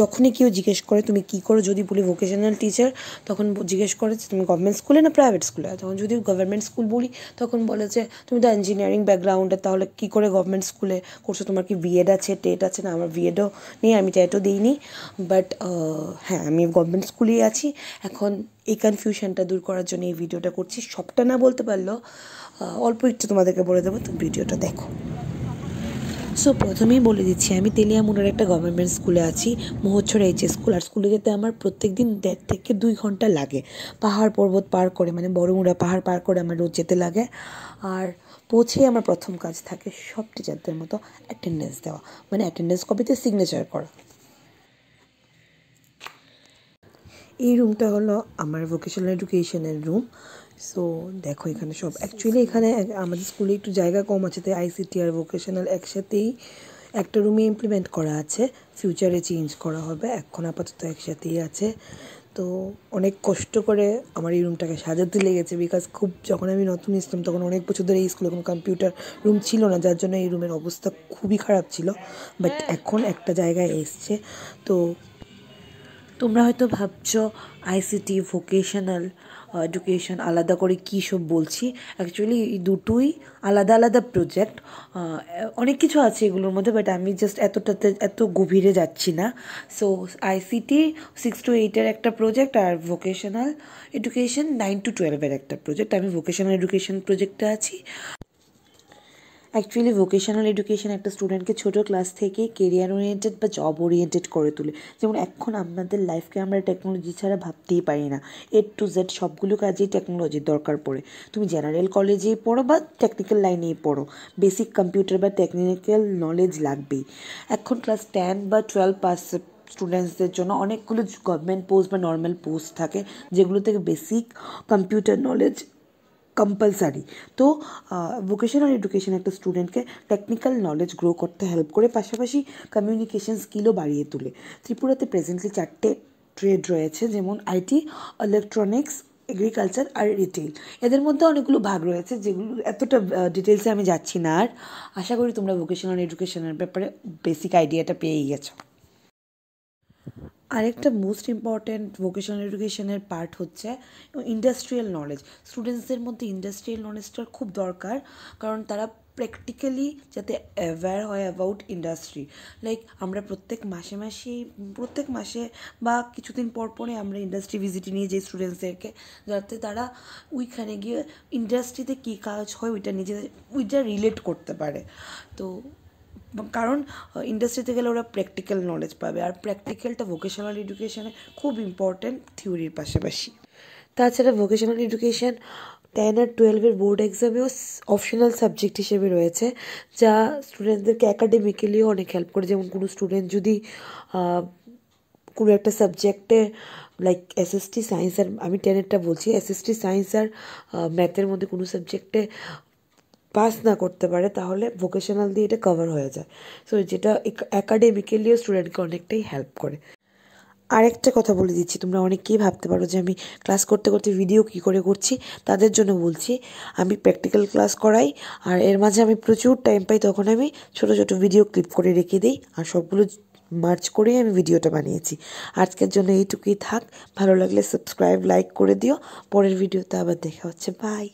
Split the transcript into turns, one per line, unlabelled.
যখনই কেউ জিজ্ঞেস করে তুমি কি করো যদি বলি ভোকেশনাল টিচার তখন জিজ্ঞেস করে যে তুমি গভর্নমেন্ট স্কুলে না প্রাইভেট স্কুলে তখন যদি গভর্নমেন্ট স্কুল বলি তখন বলে যে তুমি তো ইঞ্জিনিয়ারিং ব্যাকগ্রাউন্ডে তাহলে কি করে গভর্নমেন্ট স্কুলে করছো তোমার কি বিএড আছে টেট আছে না আমার বিএডও নেই আমি টেটও দিইনি বাট হ্যাঁ আমি গভর্নমেন্ট স্কুলেই আছি এখন এই কনফিউশনটা দূর করার জন্য এই ভিডিওটা করছি সবটা না বলতে পারলো অল্প একটু তোমাদেরকে বলে দেবো তো ভিডিওটা দেখো সো প্রথমেই বলে দিচ্ছি আমি তেলিয়ামুনার একটা গভর্নমেন্ট স্কুলে আছি মোহচ্ছড়া এইচ স্কুল আর স্কুলে যেতে আমার প্রত্যেক দিন দেড় থেকে দুই ঘন্টা লাগে পাহাড় পর্বত পার করে মানে বড়মুড়া পাহাড় পার করে আমার রোজ যেতে লাগে আর পৌঁছে আমার প্রথম কাজ থাকে সব টিচারদের মতো অ্যাটেন্ডেন্স দেওয়া মানে অ্যাটেন্ডেন্স কপিতে সিগনেচার করা এই রুমটা হলো আমার ভোকেশনাল এডুকেশনের রুম সো দেখো এখানে সব অ্যাকচুয়ালি এখানে আমাদের স্কুলে একটু জায়গা কম আছে তাই আইসিটি আর ভোকেশনাল একসাথেই একটা রুমে ইমপ্লিমেন্ট করা আছে ফিউচারে চেঞ্জ করা হবে এখন আপাতত একসাথেই আছে তো অনেক কষ্ট করে আমার এই রুমটাকে সাজাতে লেগেছে বিকজ খুব যখন আমি নতুন এসলাম তখন অনেক বছর ধরে এই স্কুলে কোনো কম্পিউটার রুম ছিল না যার জন্য এই রুমের অবস্থা খুবই খারাপ ছিল বাট হ্যাঁ। এখন একটা জায়গায় এসছে তো তোমরা হয়তো ভাবছ আইসিটি ভোকেশনাল এডুকেশন আলাদা করে কী সব বলছি অ্যাকচুয়ালি এই দুটোই আলাদা আলাদা প্রজেক্ট uh, অনেক কিছু আছে এগুলোর মধ্যে বাট আমি জাস্ট এতটাতে এত গভীরে যাচ্ছি না সো আইসিটি সিক্স টু এইটের একটা প্রজেক্ট আর ভোকেশনাল এডুকেশন নাইন টু টুয়েলভের একটা প্রজেক্ট আমি ভোকেশনাল এডুকেশন প্রজেক্টে আছি অ্যাকচুয়ালি ভোকেশনাল এডুকেশন একটা স্টুডেন্টকে ছোটো ক্লাস থেকে কেরিয়ার ওরিয়েন্টেড বা জব ওরিয়েন্টেড করে তোলে যেমন এখন আমাদের লাইফকে আমরা টেকনোলজি ছাড়া ভাবতেই পারি না এ টু জেড সবগুলো কাজেই টেকনোলজির দরকার পড়ে তুমি জেনারেল কলেজেই পড়ো বা টেকনিক্যাল লাইনেই পড়ো বেসিক কম্পিউটার বা টেকনিক্যাল নলেজ লাগবেই এখন ক্লাস টেন বা টুয়েলভ পাস স্টুডেন্টসদের জন্য অনেকগুলো গভর্নমেন্ট পোস্ট বা নর্মাল পোস্ট থাকে যেগুলো থেকে বেসিক কম্পিউটার নলেজ কম্পালসারি তো ভোকেশনাল এডুকেশন একটা স্টুডেন্টকে টেকনিক্যাল নলেজ গ্রো করতে হেল্প করে পাশাপাশি কমিউনিকেশন স্কিলও বাড়িয়ে তোলে ত্রিপুরাতে প্রেজেন্টলি চারটে ট্রেড রয়েছে যেমন আইটি ইলেকট্রনিক্স এগ্রিকালচার আর রিটেল এদের মধ্যে অনেকগুলো ভাগ রয়েছে যেগুলো এতটা ডিটেলসে আমি যাচ্ছি না আর আশা করি তোমরা ভোকেশনাল এডুকেশনের ব্যাপারে বেসিক আইডিয়াটা পেয়েই গেছো আরেকটা মোস্ট ইম্পর্ট্যান্ট ভোকেশনাল এডুকেশনের পার্ট হচ্ছে ইন্ডাস্ট্রিয়াল নলেজ স্টুডেন্টসদের মধ্যে ইন্ডাস্ট্রিয়াল নলেজটার খুব দরকার কারণ তারা প্র্যাকটিক্যালি যাতে অ্যাওয়্যার হয় অ্যাবাউট ইন্ডাস্ট্রি লাইক আমরা প্রত্যেক মাসে মাসে প্রত্যেক মাসে বা কিছুদিন পর পরে আমরা ইন্ডাস্ট্রি ভিজিটে নিয়ে যাই স্টুডেন্টসদেরকে যাতে তারা ওইখানে গিয়ে ইন্ডাস্ট্রিতে কী কাজ হয় ওইটা নিজেদের ওইটা রিলেট করতে পারে তো কারণ ইন্ডাস্ট্রিতে গেলে ওরা প্র্যাকটিক্যাল নলেজ পাবে আর প্র্যাকটিক্যালটা ভোকেশনাল এডুকেশানে খুব ইম্পর্ট্যান্ট থিওরির পাশাপাশি তাছাড়া ভোকেশনাল এডুকেশান টেন আর টুয়েলভের বোর্ড এক্সামেও অপশনাল সাবজেক্ট হিসেবে রয়েছে যা স্টুডেন্টদেরকে অ্যাকাডেমিক্যালিও অনেক হেল্প করে যেমন কোনো স্টুডেন্ট যদি কোনো একটা সাবজেক্টে লাইক এসএসটি সায়েন্স আর আমি টেনেরটা বলছি এসএসটি সায়েন্স আর ম্যাথের মধ্যে কোনো সাবজেক্টে পাস না করতে পারে তাহলে ভোকেশনাল দিয়ে এটা কভার হয়ে যায় সো যেটা অ্যাকাডেমিক্যালিও স্টুডেন্টকে অনেকটাই হেল্প করে আরেকটা কথা বলে দিচ্ছি তোমরা অনেকেই ভাবতে পারো যে আমি ক্লাস করতে করতে ভিডিও কি করে করছি তাদের জন্য বলছি আমি প্র্যাকটিক্যাল ক্লাস করাই আর এর মাঝে আমি প্রচুর টাইম পাই তখন আমি ছোট ছোট ভিডিও ক্লিপ করে রেখে দিই আর সবগুলো মার্চ করেই আমি ভিডিওটা বানিয়েছি আজকের জন্য এইটুকুই থাক ভালো লাগলে সাবস্ক্রাইব লাইক করে দিও পরের ভিডিওতে আবার দেখা হচ্ছে বাই